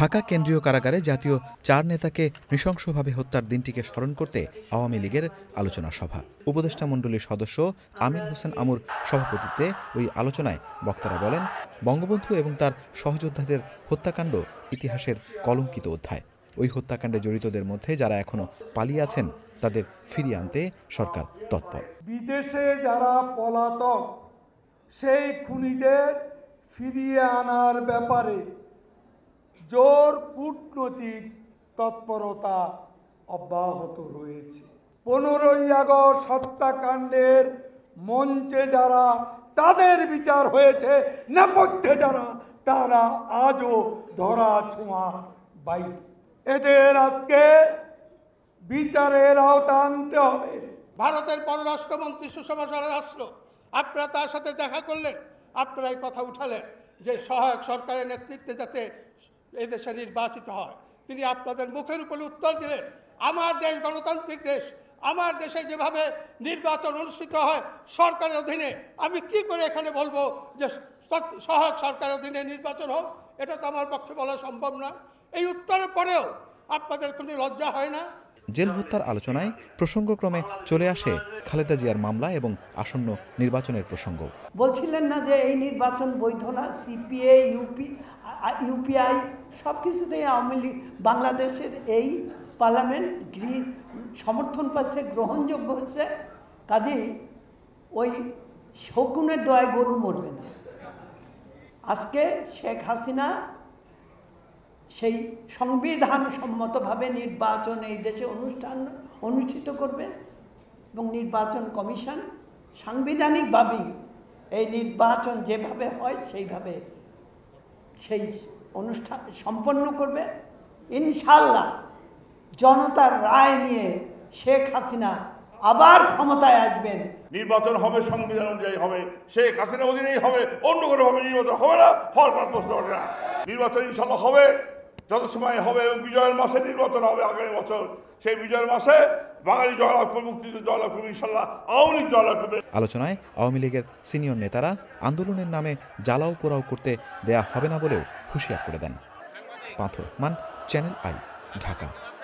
ঢাকা কেন্দ্রীয় কারাগারে জাতীয় চার নেতাকে নৃশংসভাবে হত্যার দিনটিকে স্মরণ করতে আওয়ামী লীগের আলোচনা সভা উপদেষ্টা মণ্ডলীর সদস্য আমির হোসেন আমুর সভাপতিত্বে ওই আলোচনায় বক্তারা বলেন বঙ্গবন্ধু এবং তার সহযোদ্ধাদের হত্যাকাণ্ড ইতিহাসের কলঙ্কিত অধ্যায় ওই হত্যাকাণ্ডে জড়িতদের মধ্যে যারা এখনো পালিয়ে আছেন তাদের ফিরিয়ে আনতে সরকার তৎপর বিদেশে যারা পলাতক সেই খুনিদের ফিরিয়ে আনার ব্যাপারে জোর কূটনৈতিক তৎপরতা অব্যাহত রয়েছে পনেরোই আগস্ট হত্যাকাণ্ডের মঞ্চে যারা তাদের বিচার হয়েছে নেপথ্যে যারা তারা আজও ধরা ছোঁয়ার বাইরে এদের আজকে বিচারের আওতা আনতে হবে ভারতের পররাষ্ট্রমন্ত্রী সুষমা স্বরাজ আসলো আপনারা তার সাথে দেখা করলেন এই কথা উঠালেন যে সহায়ক সরকারের নেতৃত্বে যাতে এই দেশে নির্বাচিত হয় তিনি আপনাদের মুখের উপরে উত্তর দিলেন আমার দেশ গণতান্ত্রিক দেশ আমার দেশে যেভাবে নির্বাচন অনুষ্ঠিত হয় সরকারের অধীনে আমি কি করে এখানে বলবো যে সহায়ক সরকারের অধীনে নির্বাচন হোক এটা তো আমার পক্ষে বলা সম্ভব নয় এই উত্তরের পরেও আপনাদের কোনো লজ্জা হয় না জেল হত্যার আলোচনায় প্রসঙ্গক্রমে চলে আসে খালেদা জিয়ার মামলা এবং আসন্ন নির্বাচনের প্রসঙ্গ বলছিলেন না যে এই নির্বাচন বৈধ না সিপিএ ইউপি ইউপিআই সব কিছুতেই আওয়ামী লীগ বাংলাদেশের এই পার্লামেন্ট সমর্থন পাচ্ছে গ্রহণযোগ্য হচ্ছে কাজেই ওই শকুনের দয় গরু মরবে না আজকে শেখ হাসিনা সেই সংবিধান সম্মতভাবে নির্বাচন এই দেশে অনুষ্ঠান অনুষ্ঠিত করবে এবং নির্বাচন কমিশন সাংবিধানিকভাবেই এই নির্বাচন যেভাবে হয় সেইভাবে সেই অনুষ্ঠান সম্পন্ন করবে ইনশাল্লাহ জনতার রায় নিয়ে শেখ হাসিনা আবার ক্ষমতায় আসবেন নির্বাচন হবে সংবিধান অনুযায়ী হবে শেখ হাসিনা অধীনেই হবে অন্য কোনো হবে নির্বাচন হবে না ফল প্রশ্ন না নির্বাচন ইনশাল্লাহ হবে যত সময় হবে এবং বিজয়ের মাসে নির্বাচন হবে আগামী বছর সেই বিজয়ের মাসে বাঙালি জয়লাভ করবে মুক্তিযুদ্ধ জয়লাভ করবে ইনশাল্লাহ আওয়ামী লীগ জয়লাভ করবে আলোচনায় আওয়ামী লীগের সিনিয়র নেতারা আন্দোলনের নামে জ্বালাও পোড়াও করতে দেয়া হবে না বলেও হুঁশিয়ার করে দেন পাথর মান চ্যানেল আই ঢাকা